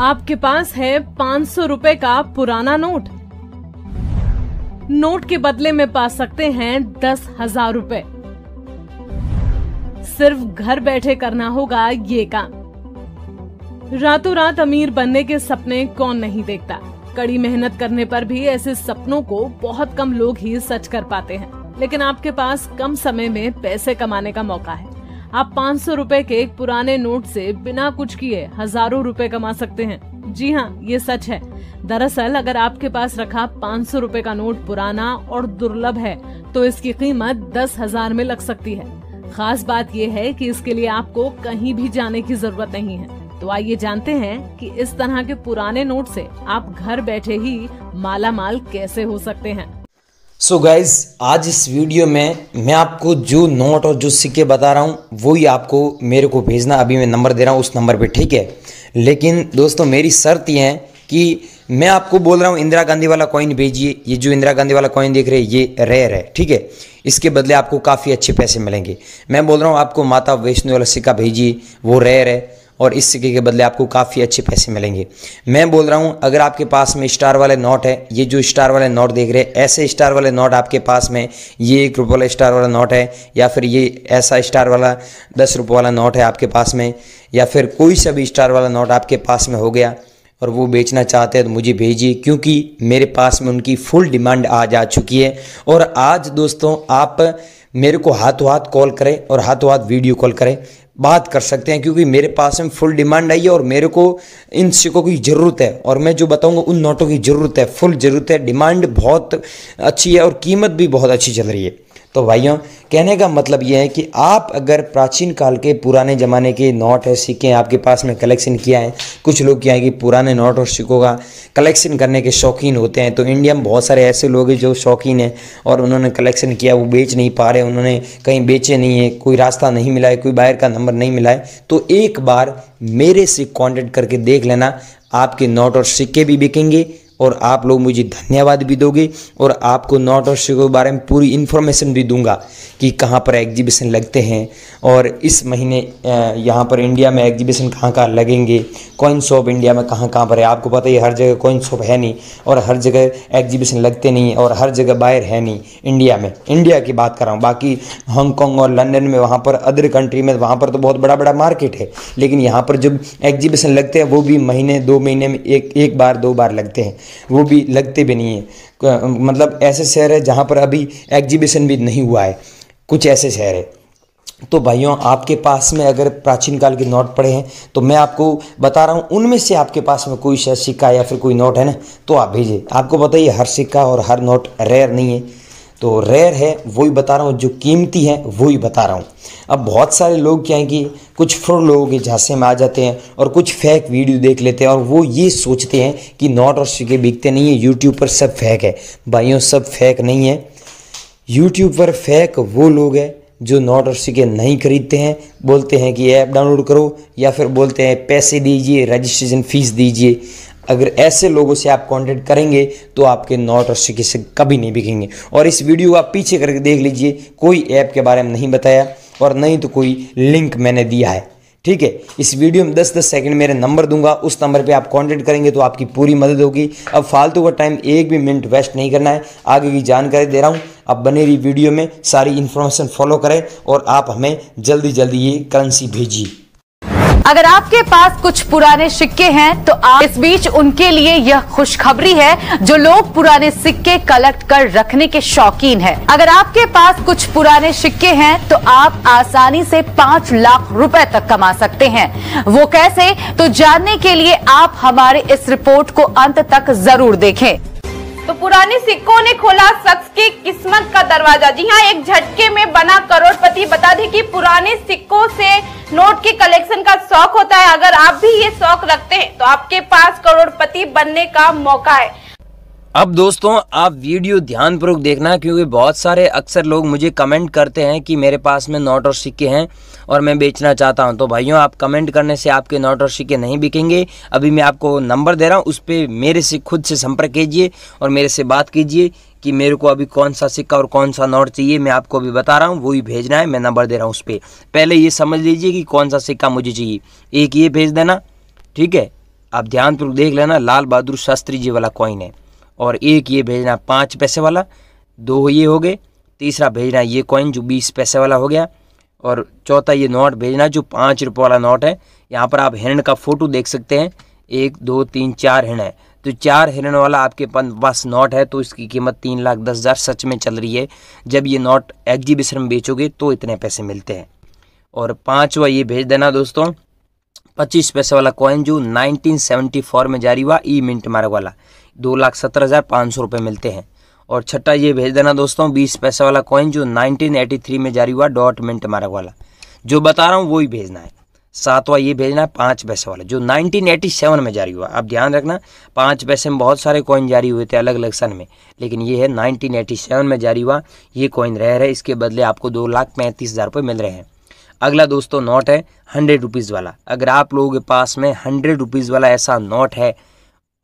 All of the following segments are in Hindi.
आपके पास है पाँच सौ रूपए का पुराना नोट नोट के बदले में पा सकते हैं दस हजार रूपए सिर्फ घर बैठे करना होगा ये काम रातों रात अमीर बनने के सपने कौन नहीं देखता कड़ी मेहनत करने पर भी ऐसे सपनों को बहुत कम लोग ही सच कर पाते हैं लेकिन आपके पास कम समय में पैसे कमाने का मौका है आप पाँच सौ रूपए के एक पुराने नोट से बिना कुछ किए हजारों रुपए कमा सकते हैं जी हाँ ये सच है दरअसल अगर आपके पास रखा पाँच सौ रूपए का नोट पुराना और दुर्लभ है तो इसकी कीमत दस हजार में लग सकती है खास बात यह है कि इसके लिए आपको कहीं भी जाने की जरूरत नहीं है तो आइए जानते हैं कि इस तरह के पुराने नोट से आप घर बैठे ही माला माल कैसे हो सकते हैं सो so गाइज आज इस वीडियो में मैं आपको जो नोट और जो सिक्के बता रहा हूँ वही आपको मेरे को भेजना अभी मैं नंबर दे रहा हूँ उस नंबर पे ठीक है लेकिन दोस्तों मेरी शर्त ये है कि मैं आपको बोल रहा हूँ इंदिरा गांधी वाला कॉइन भेजिए ये जो इंदिरा गांधी वाला कॉइन देख रहे हैं ये रेयर है ठीक है इसके बदले आपको काफ़ी अच्छे पैसे मिलेंगे मैं बोल रहा हूँ आपको माता वैष्णो वाला सिक्का भेजिए वो रेयर है और इस सिक्के के बदले आपको काफ़ी अच्छे पैसे मिलेंगे मैं बोल रहा हूँ अगर आपके पास में स्टार वाले नोट है ये जो स्टार वाले नोट देख रहे हैं ऐसे स्टार वाले नोट आपके पास में ये एक रुपये वाला स्टार वाला नोट है या फिर ये ऐसा स्टार वाला दस रुपये वाला नोट है आपके पास में या फिर कोई सा भी स्टार वाला नोट आपके पास में हो गया और वो बेचना चाहते हैं तो मुझे भेजिए क्योंकि मेरे पास में उनकी फुल डिमांड आज आ चुकी है और आज दोस्तों आप मेरे को हाथों हाथ कॉल करें और हाथों हाथ वीडियो कॉल करें बात कर सकते हैं क्योंकि मेरे पास में फुल डिमांड आई है और मेरे को इन सिक्कों की ज़रूरत है और मैं जो बताऊंगा उन नोटों की ज़रूरत है फुल ज़रूरत है डिमांड बहुत अच्छी है और कीमत भी बहुत अच्छी चल रही है तो भाइयों कहने का मतलब यह है कि आप अगर प्राचीन काल के पुराने ज़माने के नोट है सिक्के आपके पास में कलेक्शन किया है कुछ लोग क्या है कि पुराने नोट और सिक्कों का कलेक्शन करने के शौकीन होते हैं तो इंडिया में बहुत सारे ऐसे लोग हैं जो शौकीन हैं और उन्होंने कलेक्शन किया वो बेच नहीं पा रहे उन्होंने कहीं बेचे नहीं है कोई रास्ता नहीं मिला है कोई बाहर का नंबर नहीं मिला है तो एक बार मेरे से कॉन्टेक्ट करके देख लेना आपके नोट और सिक्के भी बिकेंगे और आप लोग मुझे धन्यवाद भी दोगे और आपको और ऑस्ट्रेलिया के बारे में पूरी इन्फॉर्मेशन भी दूंगा कि कहाँ पर एग्जीबिशन लगते हैं और इस महीने यहाँ पर इंडिया में एग्जीबिशन कहाँ कहाँ लगेंगे कॉइन शॉप इंडिया में कहाँ कहाँ पर है आपको पता ही हर जगह कॉइन शॉप है नहीं और हर जगह एग्जीबिशन लगते नहीं और हर जगह बाहर है नहीं इंडिया में इंडिया की बात कर रहा हूँ बाकी हांगकॉन्ग और लंदन में वहाँ पर अदर कंट्री में वहाँ पर तो बहुत बड़ा बड़ा मार्केट है लेकिन यहाँ पर जब एग्जीबिशन लगते हैं वो भी महीने दो महीने में एक एक बार दो बार लगते हैं वो भी लगते भी नहीं है मतलब ऐसे शहर है जहाँ पर अभी एग्जीबिशन भी नहीं हुआ है कुछ ऐसे शहर है तो भाइयों आपके पास में अगर प्राचीन काल के नोट पड़े हैं तो मैं आपको बता रहा हूँ उनमें से आपके पास में कोई सिक्का या फिर कोई नोट है ना तो आप भेजिए आपको बताइए हर सिक्का और हर नोट रेयर नहीं है तो रेयर है वो ही बता रहा हूँ जो कीमती है वो ही बता रहा हूँ अब बहुत सारे लोग क्या हैं कि कुछ फ्रॉड लोगों के झांसे में आ जाते हैं और कुछ फेक वीडियो देख लेते हैं और वो ये सोचते हैं कि नॉट और सिक्के बिकते नहीं है यूट्यूब पर सब फेक है भाइयों सब फेक नहीं है यूट्यूब पर फेक वो लोग हैं जो नॉट और सिक्के नहीं खरीदते हैं बोलते हैं कि ऐप डाउनलोड करो या फिर बोलते हैं पैसे दीजिए रजिस्ट्रेशन फ़ीस दीजिए अगर ऐसे लोगों से आप कॉन्टेक्ट करेंगे तो आपके नॉट और सिक्के कभी नहीं बिकेंगे और इस वीडियो को आप पीछे करके देख लीजिए कोई ऐप के बारे में नहीं बताया और नहीं तो कोई लिंक मैंने दिया है ठीक है इस वीडियो में 10-10 सेकंड मेरे नंबर दूंगा उस नंबर पे आप कांटेक्ट करेंगे तो आपकी पूरी मदद होगी अब फालतू का टाइम एक भी मिनट वेस्ट नहीं करना है आगे की जानकारी दे रहा हूँ आप बने रही वीडियो में सारी इन्फॉर्मेशन फॉलो करें और आप हमें जल्दी जल्दी ये करेंसी भेजिए अगर आपके पास कुछ पुराने सिक्के हैं तो आप इस बीच उनके लिए यह खुशखबरी है जो लोग पुराने सिक्के कलेक्ट कर रखने के शौकीन है अगर आपके पास कुछ पुराने सिक्के हैं तो आप आसानी से पाँच लाख रुपए तक कमा सकते हैं वो कैसे तो जानने के लिए आप हमारे इस रिपोर्ट को अंत तक जरूर देखें तो पुराने सिक्कों ने खोला शख्स की किस्मत का दरवाजा जी हाँ एक झटके में बना करोड़पति बता दें कि पुराने सिक्कों से नोट के कलेक्शन का शौक होता है अगर आप भी ये शौक रखते हैं तो आपके पास करोड़पति बनने का मौका है अब दोस्तों आप वीडियो ध्यान पूर्वक देखना क्योंकि बहुत सारे अक्सर लोग मुझे कमेंट करते हैं कि मेरे पास में नोट और सिक्के हैं और मैं बेचना चाहता हूँ तो भाइयों आप कमेंट करने से आपके नोट और सिक्के नहीं बिकेंगे अभी मैं आपको नंबर दे रहा हूँ उस पर मेरे से खुद से संपर्क कीजिए और मेरे से बात कीजिए कि मेरे को अभी कौन सा सिक्का और कौन सा नोट चाहिए मैं आपको अभी बता रहा हूँ वही भेजना है मैं नंबर दे रहा हूँ उस पर पहले ये समझ लीजिए कि कौन सा सिक्का मुझे चाहिए एक ये भेज देना ठीक है आप ध्यानपूर्वक देख लेना लाल बहादुर शास्त्री जी वाला कॉइन है और एक ये भेजना पाँच पैसे वाला दो ये हो गए तीसरा भेजना ये कॉइन जो बीस पैसे वाला हो गया और चौथा ये नोट भेजना जो पाँच रुपये वाला नोट है यहाँ पर आप हिरण का फोटो देख सकते हैं एक दो तीन चार हिरण है तो चार हिरण वाला आपके पास नोट है तो इसकी कीमत तीन लाख दस हज़ार सच में चल रही है जब ये नोट एग्जीबिशन में बेचोगे तो इतने पैसे मिलते हैं और पाँचवा ये भेज देना दोस्तों पच्चीस पैसे वाला कॉइन जो 1974 में जारी हुआ ई मिंट मार्ग वाला दो लाख सत्तर हज़ार पाँच सौ रुपये मिलते हैं और छठा ये भेज देना दोस्तों बीस पैसा वाला कॉइन जो 1983 में जारी हुआ डॉट मिनट मार्ग वाला जो बता रहा हूँ वो ही भेजना है सातवा ये भेजना है पाँच पैसे वाला जो 1987 में जारी हुआ आप ध्यान रखना पाँच पैसे में बहुत सारे कॉइन जारी हुए थे अलग अलग सन में लेकिन ये है 1987 में जारी हुआ ये कॉइन रह रहे इसके बदले आपको दो लाख पैंतीस हज़ार रुपये मिल रहे हैं अगला दोस्तों नोट है हंड्रेड रुपीज़ वाला अगर आप लोगों के पास में हंड्रेड रुपीज़ वाला ऐसा नोट है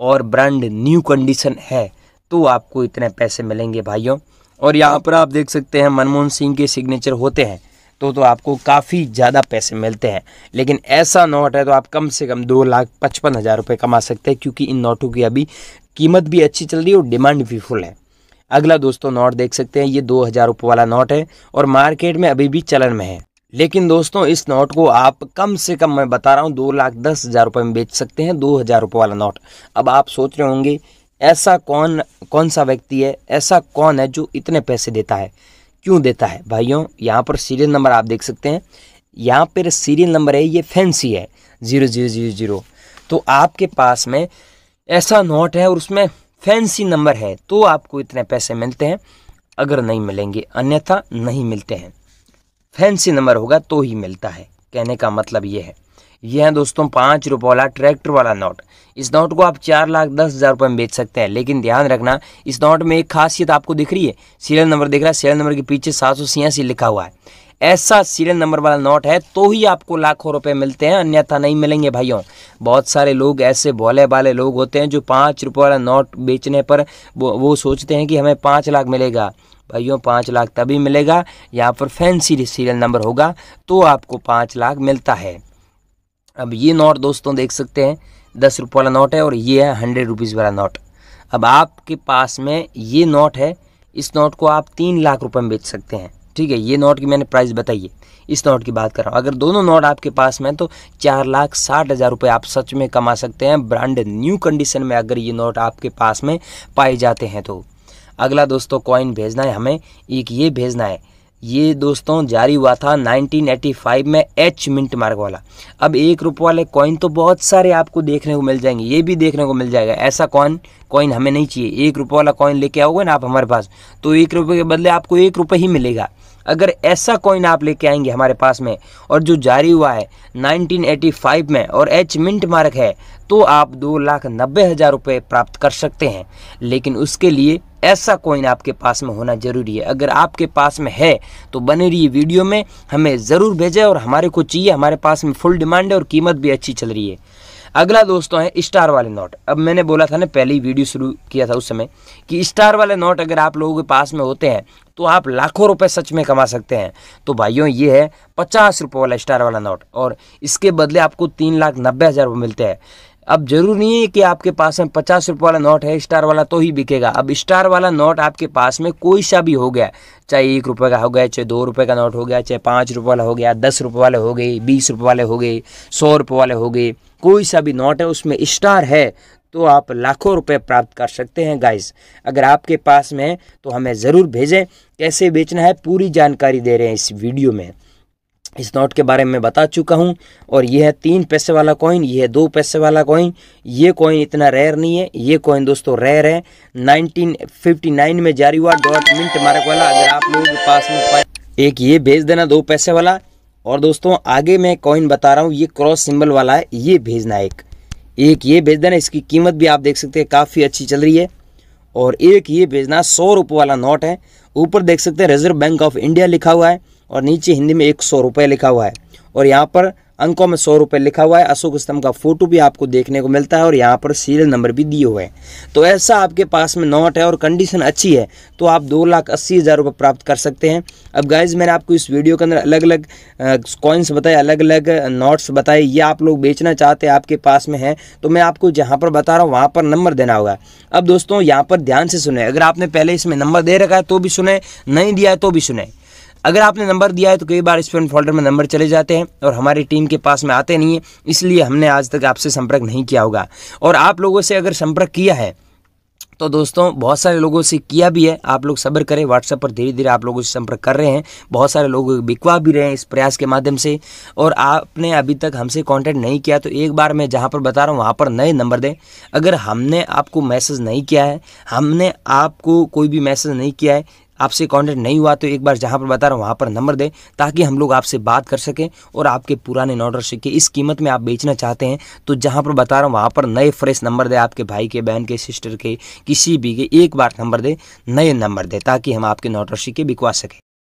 और ब्रांड न्यू कंडीशन है तो आपको इतने पैसे मिलेंगे भाइयों और यहाँ पर आप देख सकते हैं मनमोहन सिंह के सिग्नेचर होते हैं तो तो आपको काफ़ी ज़्यादा पैसे मिलते हैं लेकिन ऐसा नोट है तो आप कम से कम दो लाख पचपन हज़ार रुपये कमा सकते हैं क्योंकि इन नोटों की अभी कीमत भी अच्छी चल रही है और डिमांड भी फुल है अगला दोस्तों नोट देख सकते हैं ये दो हज़ार रुपये वाला नोट है और मार्केट में अभी भी चलन में है लेकिन दोस्तों इस नोट को आप कम से कम मैं बता रहा हूँ दो लाख दस हज़ार रुपये में बेच सकते हैं दो हज़ार रुपये वाला नोट अब आप सोच रहे होंगे ऐसा कौन कौन सा व्यक्ति है ऐसा कौन है जो इतने पैसे देता है क्यों देता है भाइयों यहाँ पर सीरियल नंबर आप देख सकते हैं यहाँ पर सीरियल नंबर है ये फैंसी है ज़ीरो ज़ीरो ज़ीरो ज़ीरो तो आपके पास में ऐसा नोट है और उसमें फैंसी नंबर है तो आपको इतने पैसे मिलते हैं अगर नहीं मिलेंगे अन्यथा नहीं मिलते हैं फैंसी नंबर होगा तो ही मिलता है कहने का मतलब ये है ये है दोस्तों पाँच रुपये वाला ट्रैक्टर वाला नोट इस नोट को आप चार लाख दस हज़ार रुपये में बेच सकते हैं लेकिन ध्यान रखना इस नोट में एक खासियत आपको दिख रही है सीरियल नंबर दिख रहा है सीरियल नंबर के पीछे सात सौ छियासी लिखा हुआ है ऐसा सीरियल नंबर वाला नोट है तो ही आपको लाखों रुपए मिलते हैं अन्यथा नहीं मिलेंगे भाइयों बहुत सारे लोग ऐसे भोले भाले लोग होते हैं जो पाँच रुपये वाला नोट बेचने पर वो, वो सोचते हैं कि हमें पाँच लाख मिलेगा भाइयों पाँच लाख तभी मिलेगा यहाँ पर फैंसी सीरियल नंबर होगा तो आपको पाँच लाख मिलता है अब ये नोट दोस्तों देख सकते हैं दस रुपये वाला नोट है और ये है हंड्रेड रुपीज़ वाला नोट अब आपके पास में ये नोट है इस नोट को आप तीन लाख रुपए में बेच सकते हैं ठीक है ये नोट की मैंने प्राइस बताइए इस नोट की बात कर रहा हूँ अगर दोनों नोट आपके पास में तो चार लाख साठ हज़ार रुपये आप सच में कमा सकते हैं ब्रांड न्यू कंडीशन में अगर ये नोट आपके पास में पाए जाते हैं तो अगला दोस्तों कॉइन भेजना है हमें एक ये भेजना है ये दोस्तों जारी हुआ था 1985 में एच मिंट मार्क वाला अब एक रुपये वाले कॉइन तो बहुत सारे आपको देखने को मिल जाएंगे ये भी देखने को मिल जाएगा ऐसा कॉइन कॉइन हमें नहीं चाहिए एक रुपये वाला कॉइन लेके आओगे ना आप हमारे पास तो एक रुपये के बदले आपको एक रुपये ही मिलेगा अगर ऐसा कॉइन आप लेके आएंगे हमारे पास में और जो जारी हुआ है नाइनटीन में और एच मिंट मार्क है तो आप दो लाख नब्बे हज़ार रुपये प्राप्त कर सकते हैं लेकिन उसके लिए ऐसा कॉइन आपके पास में होना ज़रूरी है अगर आपके पास में है तो बने रहिए वीडियो में हमें ज़रूर भेजें और हमारे को चाहिए हमारे पास में फुल डिमांड है और कीमत भी अच्छी चल रही है अगला दोस्तों है स्टार वाले नोट अब मैंने बोला था ना पहले ही वीडियो शुरू किया था उस समय कि स्टार वाले नोट अगर आप लोगों के पास में होते हैं तो आप लाखों रुपए सच में कमा सकते हैं तो भाइयों ये है पचास रुपये वाला स्टार वाला नोट और इसके बदले आपको तीन लाख नब्बे हज़ार रुपये मिलते हैं अब जरूर नहीं है कि आपके पास में पचास रुपये वाला नोट है स्टार वाला तो ही बिकेगा अब स्टार वाला नोट आपके पास में कोई सा भी हो गया चाहे एक रुपये का हो गया चाहे दो रुपये का नोट हो गया चाहे पाँच रुपये वाला हो गया दस रुपये वाले हो गए बीस रुपये वाले हो गए सौ रुपये वाले हो गए कोई सा भी नोट है उसमें स्टार है तो आप लाखों रुपए प्राप्त कर सकते हैं गाइस अगर आपके पास में तो हमें ज़रूर भेजें कैसे बेचना है पूरी जानकारी दे रहे हैं इस वीडियो में इस नोट के बारे में बता चुका हूँ और यह है तीन पैसे वाला कॉइन यह है दो पैसे वाला कॉइन ये कॉइन इतना रेयर नहीं है ये कॉइन दोस्तों रेयर है 1959 में जारी हुआ डॉट मिंट मार्क वाला अगर आप लोगों के पास में एक ये भेज देना दो पैसे वाला और दोस्तों आगे मैं कॉइन बता रहा हूँ ये क्रॉस सिंबल वाला है ये भेजना एक एक ये भेज देना इसकी कीमत भी आप देख सकते हैं काफ़ी अच्छी चल रही है और एक ये भेजना सौ रुपये वाला नोट है ऊपर देख सकते हैं रिजर्व बैंक ऑफ इंडिया लिखा हुआ है और नीचे हिंदी में एक सौ रुपये लिखा हुआ है और यहाँ पर अंकों में सौ रुपये लिखा हुआ है अशोक स्तंभ का फोटो भी आपको देखने को मिलता है और यहाँ पर सीरियल नंबर भी दिए हुए हैं तो ऐसा आपके पास में नोट है और कंडीशन अच्छी है तो आप दो लाख अस्सी हज़ार रुपये प्राप्त कर सकते हैं अब गाइज मैंने आपको इस वीडियो के अंदर अलग अलग कॉइन्स बताए अलग अलग नोट्स बताए ये आप लोग बेचना चाहते हैं आपके पास में है तो मैं आपको जहाँ पर बता रहा हूँ वहाँ पर नंबर देना होगा अब दोस्तों यहाँ पर ध्यान से सुने अगर आपने पहले इसमें नंबर दे रखा है तो भी सुने नहीं दिया है तो भी सुने अगर आपने नंबर दिया है तो कई बार स्पैम फोल्डर में नंबर चले जाते हैं और हमारी टीम के पास में आते नहीं है इसलिए हमने आज तक आपसे संपर्क नहीं किया होगा और आप लोगों से अगर संपर्क किया है तो दोस्तों बहुत सारे लोगों से किया भी है आप लोग सब्र करें व्हाट्सएप पर धीरे धीरे आप लोगों से संपर्क कर रहे हैं बहुत सारे लोग बिकवा भी रहे हैं इस प्रयास के माध्यम से और आपने अभी तक हमसे कांटेक्ट नहीं किया तो एक बार मैं जहाँ पर बता रहा हूँ वहाँ पर नए नंबर दें अगर हमने आपको मैसेज नहीं किया है हमने आपको कोई भी मैसेज नहीं किया है आपसे कॉन्टेक्ट नहीं हुआ तो एक बार जहाँ पर बता रहा हूँ वहाँ पर नंबर दें ताकि हम लोग आपसे बात कर सकें और आपके पुराने नोट सिक्के इस कीमत में आप बेचना चाहते हैं तो जहाँ पर बता रहा हूँ वहाँ पर नए फ्रेश नंबर दें आपके भाई के बहन के सिस्टर के किसी भी के एक बार नंबर दें नए नंबर दें ताकि हम आपके नोट सिक्के बिकवा सकें